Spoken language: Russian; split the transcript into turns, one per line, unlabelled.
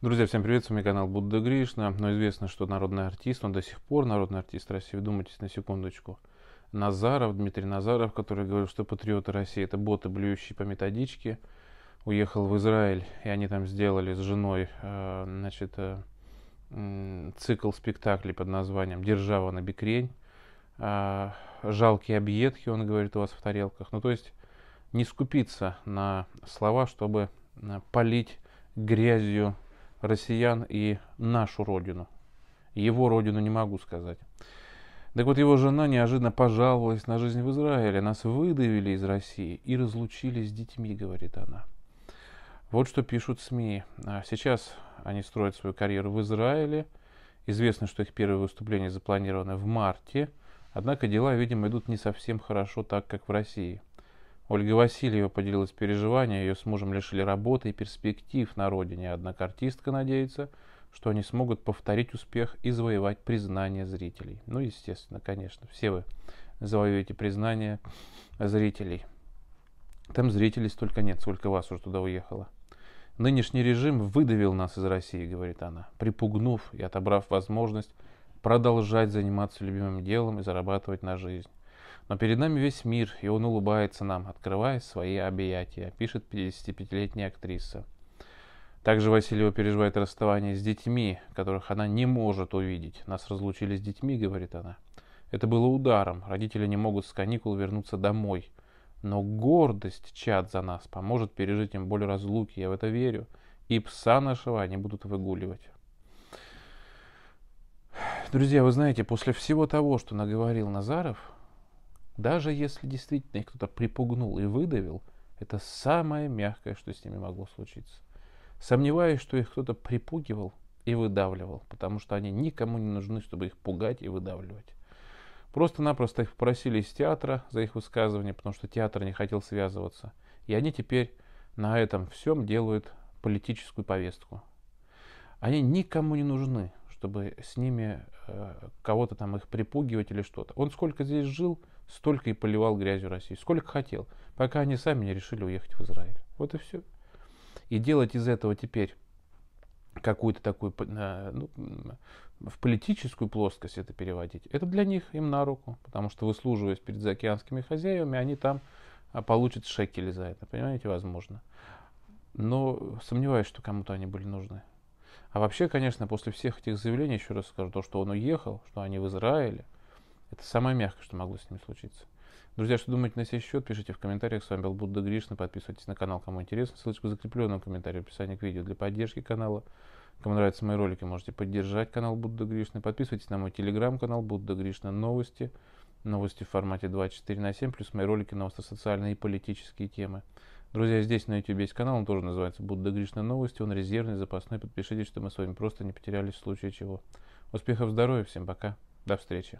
Друзья, всем привет, с вами канал Будда Гришна. Но известно, что народный артист, он до сих пор народный артист России. Вдумайтесь на секундочку. Назаров, Дмитрий Назаров, который говорил, что патриоты России это боты, блюющие по методичке, уехал в Израиль, и они там сделали с женой э, значит, э, цикл спектаклей под названием «Держава на бекрень». А, «Жалкие объедки», он говорит, у вас в тарелках. Ну, то есть не скупиться на слова, чтобы э, полить грязью россиян и нашу родину. Его родину не могу сказать. Так вот, его жена неожиданно пожаловалась на жизнь в Израиле. Нас выдавили из России и разлучили с детьми, говорит она. Вот что пишут СМИ. А сейчас они строят свою карьеру в Израиле. Известно, что их первое выступление запланировано в марте. Однако дела, видимо, идут не совсем хорошо так, как в России. Ольга Васильева поделилась переживаниями, ее с мужем лишили работы и перспектив на родине, однако артистка надеется, что они смогут повторить успех и завоевать признание зрителей. Ну, естественно, конечно, все вы завоюете признание зрителей. Там зрителей столько нет, сколько вас уже туда уехало. Нынешний режим выдавил нас из России, говорит она,
припугнув
и отобрав возможность продолжать заниматься любимым делом и зарабатывать на жизнь. Но перед нами весь мир, и он улыбается нам, открывая свои объятия, пишет 55-летняя актриса. Также Васильева переживает расставание с детьми, которых она не может увидеть. Нас разлучили с детьми, говорит она. Это было ударом. Родители не могут с каникул вернуться домой. Но гордость чад за нас поможет пережить им боль разлуки, я в это верю. И пса нашего они будут выгуливать. Друзья, вы знаете, после всего того, что наговорил Назаров, даже если действительно их кто-то припугнул и выдавил, это самое мягкое, что с ними могло случиться. Сомневаюсь, что их кто-то припугивал и выдавливал, потому что они никому не нужны, чтобы их пугать и выдавливать. Просто-напросто их попросили из театра за их высказывание, потому что театр не хотел связываться. И они теперь на этом всем делают политическую повестку. Они никому не нужны чтобы с ними э, кого-то там их припугивать или что-то. Он сколько здесь жил, столько и поливал грязью России, сколько хотел, пока они сами не решили уехать в Израиль. Вот и все. И делать из этого теперь какую-то такую, э, ну, в политическую плоскость это переводить, это для них им на руку, потому что выслуживаясь перед заокеанскими хозяевами, они там а, получат шекели за это, понимаете, возможно. Но сомневаюсь, что кому-то они были нужны. А вообще, конечно, после всех этих заявлений, еще раз скажу, то, что он уехал, что они в Израиле, это самое мягкое, что могло с ними случиться. Друзья, что думаете на сей счет, пишите в комментариях. С вами был Будда Гришна. Подписывайтесь на канал, кому интересно. Ссылочку в закрепленном комментарии в описании к видео для поддержки канала. Кому нравятся мои ролики, можете поддержать канал Будда Гришна. Подписывайтесь на мой телеграм-канал Будда Гришна Новости. Новости в формате 24 на 7, плюс мои ролики на остро-социальные и политические темы. Друзья, здесь на YouTube есть канал, он тоже называется «Будда Гришна Новости». Он резервный, запасной. Подпишитесь, чтобы мы с вами просто не потерялись в случае чего. Успехов, здоровья, всем пока. До встречи.